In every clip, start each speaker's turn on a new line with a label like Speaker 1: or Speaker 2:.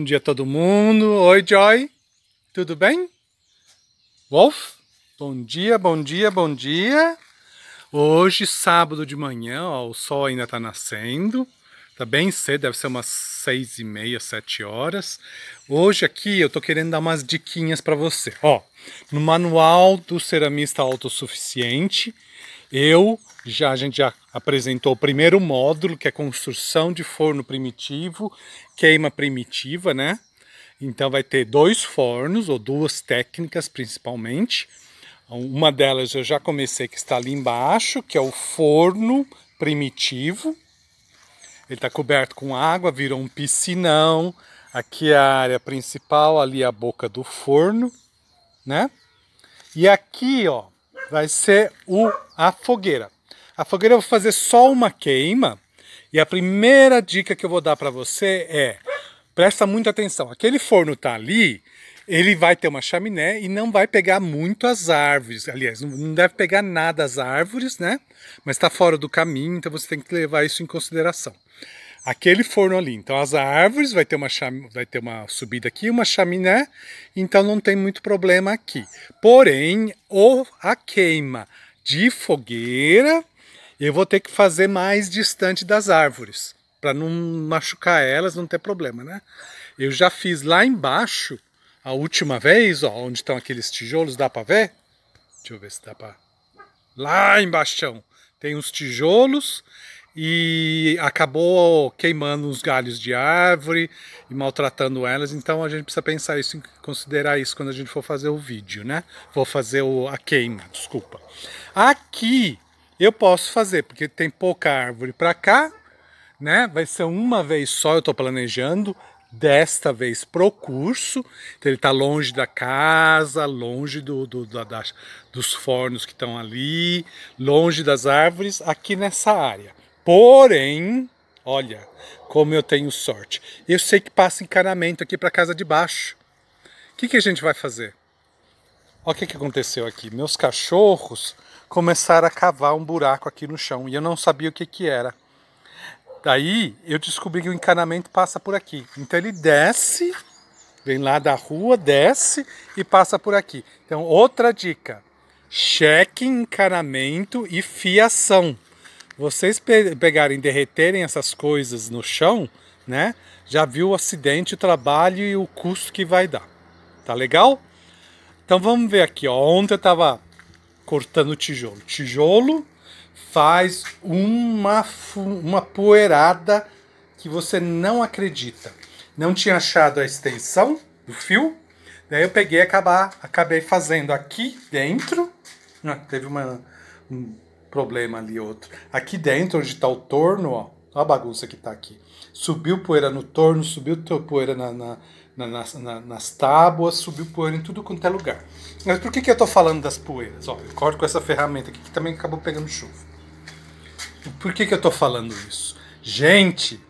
Speaker 1: Bom dia a todo mundo. Oi, Joy. Tudo bem? Wolf? Bom dia, bom dia, bom dia. Hoje, sábado de manhã, ó, o sol ainda está nascendo. está bem cedo, deve ser umas seis e meia, sete horas. Hoje aqui eu tô querendo dar umas diquinhas para você. Ó, no manual do ceramista autossuficiente, eu já a gente já apresentou o primeiro módulo, que é construção de forno primitivo, queima primitiva, né? Então vai ter dois fornos ou duas técnicas principalmente. Uma delas eu já comecei que está ali embaixo, que é o forno primitivo. Ele está coberto com água, virou um piscinão. Aqui é a área principal, ali é a boca do forno, né? E aqui, ó, vai ser o, a fogueira. A fogueira eu vou fazer só uma queima. E a primeira dica que eu vou dar para você é, presta muita atenção. Aquele forno tá ali, ele vai ter uma chaminé e não vai pegar muito as árvores. Aliás, não deve pegar nada as árvores, né? Mas está fora do caminho, então você tem que levar isso em consideração. Aquele forno ali, então as árvores vai ter uma cham... vai ter uma subida aqui, uma chaminé, então não tem muito problema aqui. Porém, ou a queima de fogueira eu vou ter que fazer mais distante das árvores, para não machucar elas, não ter problema, né? Eu já fiz lá embaixo, a última vez, ó, onde estão aqueles tijolos, dá para ver? Deixa eu ver se dá para... Lá embaixo tem uns tijolos e acabou queimando uns galhos de árvore e maltratando elas, então a gente precisa pensar isso, considerar isso quando a gente for fazer o vídeo, né? Vou fazer o, a queima, desculpa. Aqui eu posso fazer, porque tem pouca árvore para cá, né? Vai ser uma vez só, eu estou planejando, desta vez pro curso. Então ele está longe da casa, longe do, do da, da, dos fornos que estão ali, longe das árvores, aqui nessa área. Porém, olha como eu tenho sorte. Eu sei que passa encanamento aqui para casa de baixo. O que, que a gente vai fazer? Olha o que, que aconteceu aqui. Meus cachorros começaram a cavar um buraco aqui no chão e eu não sabia o que, que era. Daí eu descobri que o encanamento passa por aqui. Então ele desce, vem lá da rua, desce e passa por aqui. Então, outra dica: cheque encanamento e fiação. Vocês pegarem, derreterem essas coisas no chão, né? Já viu o acidente, o trabalho e o custo que vai dar. Tá legal? Então vamos ver aqui. Ó. Ontem eu tava cortando tijolo. Tijolo faz uma, uma poeirada que você não acredita. Não tinha achado a extensão do fio, daí eu peguei e acabar, acabei fazendo aqui dentro. Ah, teve uma, um problema ali, outro. Aqui dentro, onde está o torno, ó, olha a bagunça que está aqui. Subiu poeira no torno, subiu poeira na, na, na, na, nas tábuas, subiu poeira em tudo quanto é lugar. Mas por que, que eu estou falando das poeiras? Ó, eu corto com essa ferramenta aqui que também acabou pegando chuva. Por que, que eu estou falando isso? Gente,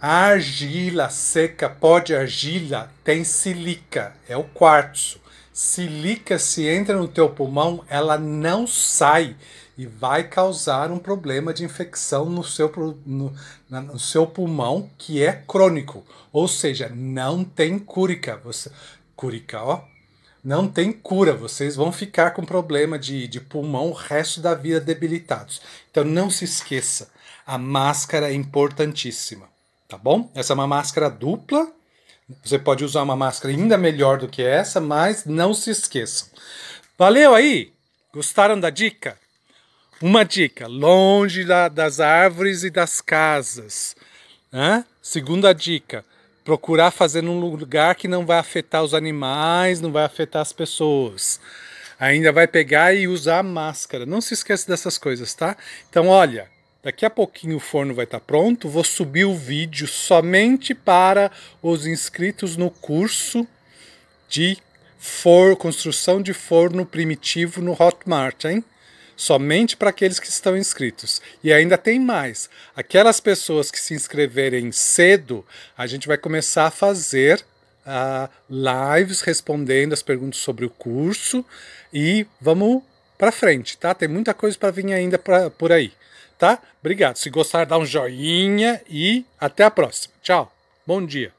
Speaker 1: argila seca, pó de argila, tem silica, é o quartzo silica se entra no teu pulmão, ela não sai e vai causar um problema de infecção no seu, no, no seu pulmão que é crônico. Ou seja, não tem cúrica. Você, cúrica, ó. Não tem cura, vocês vão ficar com problema de, de pulmão o resto da vida debilitados. Então não se esqueça, a máscara é importantíssima, tá bom? Essa é uma máscara dupla, você pode usar uma máscara ainda melhor do que essa, mas não se esqueçam. Valeu aí? Gostaram da dica? Uma dica, longe da, das árvores e das casas. Hã? Segunda dica, procurar fazer num lugar que não vai afetar os animais, não vai afetar as pessoas. Ainda vai pegar e usar a máscara. Não se esqueça dessas coisas, tá? Então, olha, Daqui a pouquinho o forno vai estar tá pronto. Vou subir o vídeo somente para os inscritos no curso de for construção de forno primitivo no Hotmart, hein? Somente para aqueles que estão inscritos. E ainda tem mais. Aquelas pessoas que se inscreverem cedo, a gente vai começar a fazer uh, lives respondendo as perguntas sobre o curso e vamos para frente, tá? Tem muita coisa para vir ainda pra, por aí tá? Obrigado. Se gostar, dá um joinha e até a próxima. Tchau. Bom dia.